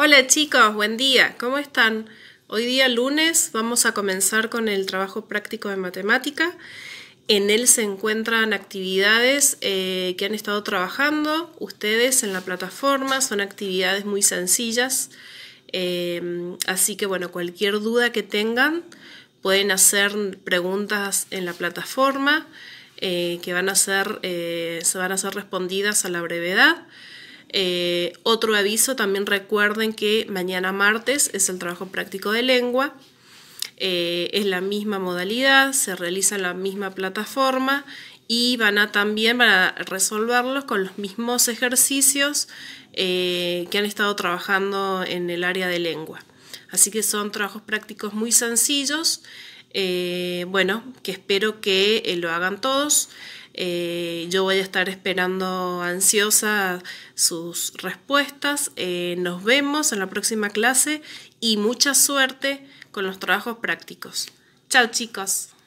Hola chicos, buen día, ¿cómo están? Hoy día lunes vamos a comenzar con el trabajo práctico de matemática. En él se encuentran actividades eh, que han estado trabajando ustedes en la plataforma, son actividades muy sencillas. Eh, así que bueno, cualquier duda que tengan, pueden hacer preguntas en la plataforma eh, que se van a ser respondidas a la brevedad. Eh, otro aviso, también recuerden que mañana martes es el trabajo práctico de lengua. Eh, es la misma modalidad, se realiza en la misma plataforma y van a también resolverlos con los mismos ejercicios eh, que han estado trabajando en el área de lengua. Así que son trabajos prácticos muy sencillos, eh, bueno, que espero que eh, lo hagan todos. Eh, yo voy a estar esperando ansiosa sus respuestas. nos vemos en la próxima clase y mucha suerte con los trabajos prácticos. Chao chicos.